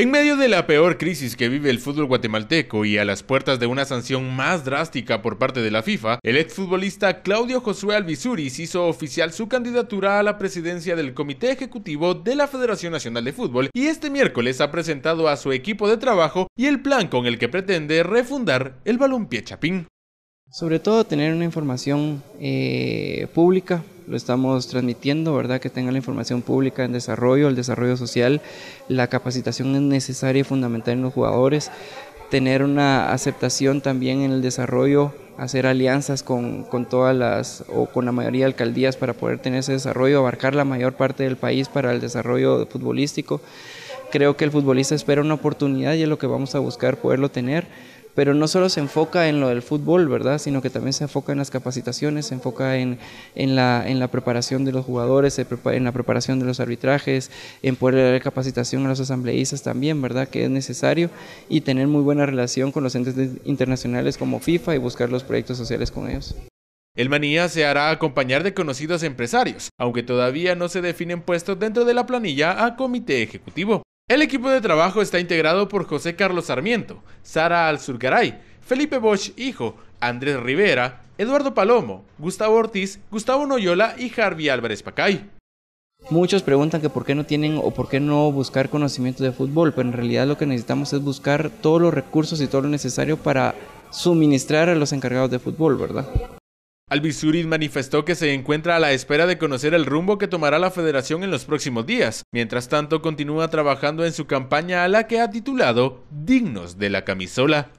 En medio de la peor crisis que vive el fútbol guatemalteco y a las puertas de una sanción más drástica por parte de la FIFA, el exfutbolista Claudio Josué Alvisuris hizo oficial su candidatura a la presidencia del Comité Ejecutivo de la Federación Nacional de Fútbol y este miércoles ha presentado a su equipo de trabajo y el plan con el que pretende refundar el balompié chapín. Sobre todo tener una información eh, pública, lo estamos transmitiendo, ¿verdad? Que tenga la información pública en desarrollo, el desarrollo social, la capacitación es necesaria y fundamental en los jugadores, tener una aceptación también en el desarrollo hacer alianzas con, con, todas las o con la mayoría de alcaldías para poder tener ese desarrollo, abarcar la mayor parte del país para el desarrollo futbolístico. Creo que el futbolista espera una oportunidad y es lo que vamos a buscar poderlo tener pero no solo se enfoca en lo del fútbol, ¿verdad? Sino que también se enfoca en las capacitaciones, se enfoca en, la, la preparación de los jugadores, en la preparación de los arbitrajes, en poder dar capacitación a los asambleístas también, ¿verdad? Que es necesario y tener muy buena relación con los entes internacionales como FIFA y buscar los proyectos sociales con ellos. El Manía se hará acompañar de conocidos empresarios, aunque todavía no se definen puestos dentro de la planilla a comité ejecutivo. El equipo de trabajo está integrado por José Carlos Sarmiento, Sara Alzurgaray, Felipe Bosch Hijo, Andrés Rivera, Eduardo Palomo, Gustavo Ortiz, Gustavo Noyola y Harvey Álvarez Pacay. Muchos preguntan que por qué no tienen o por qué no buscar conocimiento de fútbol, pero en realidad lo que necesitamos es buscar todos los recursos y todo lo necesario para suministrar a los encargados de fútbol, ¿verdad? Albizurid manifestó que se encuentra a la espera de conocer el rumbo que tomará la federación en los próximos días. Mientras tanto, continúa trabajando en su campaña a la que ha titulado Dignos de la Camisola.